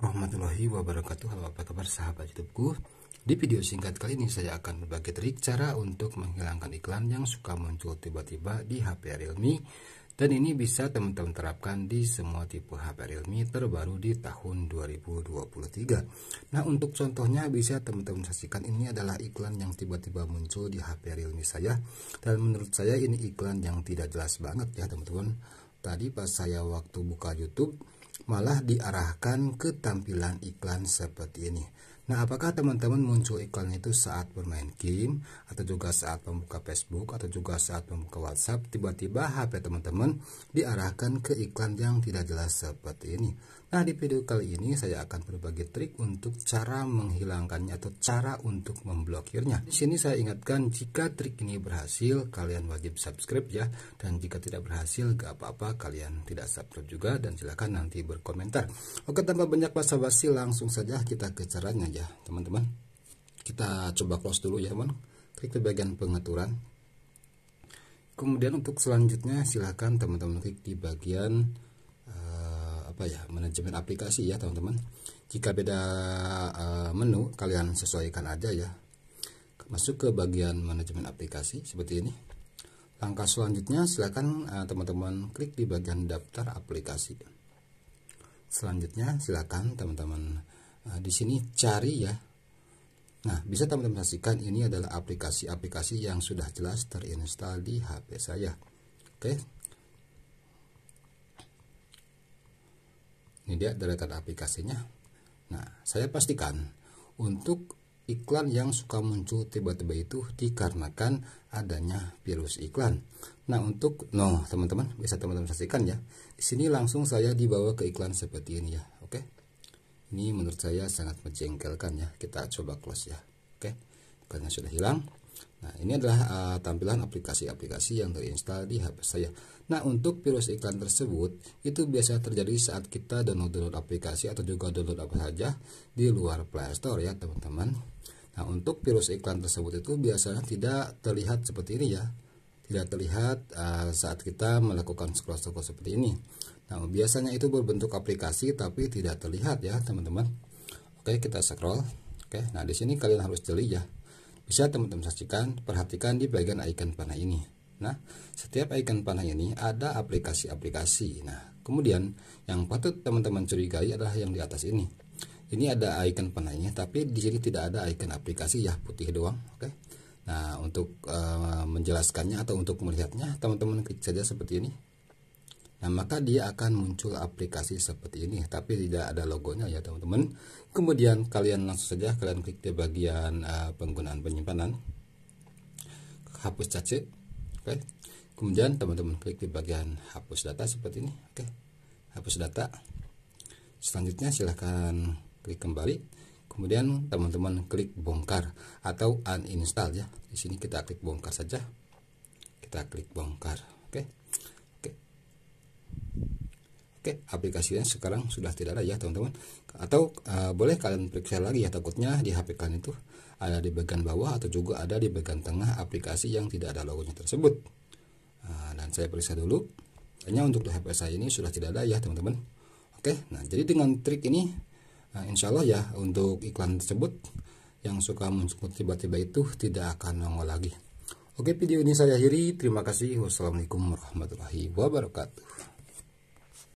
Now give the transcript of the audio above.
warahmatullahi wabarakatuh Halo apa kabar sahabat youtubeku Di video singkat kali ini saya akan berbagi trik cara untuk menghilangkan iklan yang suka muncul tiba-tiba di HP Realme Dan ini bisa teman-teman terapkan di semua tipe HP Realme terbaru di tahun 2023 Nah untuk contohnya bisa teman-teman saksikan ini adalah iklan yang tiba-tiba muncul di HP Realme saya Dan menurut saya ini iklan yang tidak jelas banget ya teman-teman Tadi pas saya waktu buka YouTube malah diarahkan ke tampilan iklan seperti ini. Nah, apakah teman-teman muncul iklan itu saat bermain game atau juga saat membuka Facebook atau juga saat membuka WhatsApp tiba-tiba HP teman-teman diarahkan ke iklan yang tidak jelas seperti ini. Nah, di video kali ini saya akan berbagi trik untuk cara menghilangkannya atau cara untuk memblokirnya. Di sini saya ingatkan jika trik ini berhasil, kalian wajib subscribe ya. Dan jika tidak berhasil, gak apa-apa, kalian tidak subscribe juga dan silahkan nanti berkomentar. Oke, tanpa banyak basa-basi langsung saja kita ke caranya ya, teman-teman. Kita coba close dulu ya, teman. Klik di bagian pengaturan. Kemudian untuk selanjutnya silahkan teman-teman klik di bagian apa ya manajemen aplikasi ya teman-teman jika beda uh, menu kalian sesuaikan aja ya masuk ke bagian manajemen aplikasi seperti ini langkah selanjutnya silahkan eh, teman-teman uh, klik di bagian daftar aplikasi selanjutnya silahkan teman-teman uh, di sini cari ya Nah, bisa teman-teman saksikan ini adalah aplikasi-aplikasi yang sudah jelas terinstal di HP saya. Oke, ini dia deretan aplikasinya nah saya pastikan untuk iklan yang suka muncul tiba-tiba itu dikarenakan adanya virus iklan. Nah, untuk no, teman-teman bisa teman-teman saksikan ya. Di sini langsung saya dibawa ke iklan seperti ini ya. Oke. Ini menurut saya sangat menjengkelkan ya. Kita coba close ya. Oke. Karena sudah hilang. Nah, ini adalah uh, tampilan aplikasi-aplikasi yang terinstall di HP saya. Nah, untuk virus iklan tersebut itu biasa terjadi saat kita download-download aplikasi atau juga download apa saja di luar Play Store ya, teman-teman. Nah, untuk virus iklan tersebut itu biasanya tidak terlihat seperti ini ya. Tidak terlihat uh, saat kita melakukan scroll-scroll seperti ini. Nah, biasanya itu berbentuk aplikasi tapi tidak terlihat ya, teman-teman. Oke, kita scroll. Oke, nah di sini kalian harus jeli ya bisa teman-teman saksikan, perhatikan di bagian icon panah ini. Nah, setiap icon panah ini ada aplikasi-aplikasi. Nah, kemudian yang patut teman-teman curigai adalah yang di atas ini. Ini ada icon panahnya, tapi di sini tidak ada icon aplikasi ya, putih doang. Oke. Okay? Nah, untuk uh, menjelaskannya atau untuk melihatnya, teman-teman klik saja seperti ini. Nah, maka dia akan muncul aplikasi seperti ini, tapi tidak ada logonya ya, teman-teman. Kemudian kalian langsung saja kalian klik di bagian uh, penggunaan penyimpanan. Hapus cache. Oke. Okay. Kemudian teman-teman klik di bagian hapus data seperti ini. Oke. Okay. Hapus data. Selanjutnya silahkan klik kembali. Kemudian teman-teman klik bongkar atau uninstall ya. Di sini kita klik bongkar saja. Kita klik bongkar. Oke. Okay Oke, aplikasinya sekarang sudah tidak ada ya teman-teman. Atau uh, boleh kalian periksa lagi ya takutnya di HP kalian itu ada di bagian bawah atau juga ada di bagian tengah aplikasi yang tidak ada logonya tersebut. Uh, dan saya periksa dulu. Hanya untuk di HP saya ini sudah tidak ada ya teman-teman. Oke, nah jadi dengan trik ini uh, insya Allah ya untuk iklan tersebut yang suka muncul tiba-tiba itu tidak akan nongol lagi. Oke, video ini saya akhiri. Terima kasih. Wassalamualaikum warahmatullahi wabarakatuh.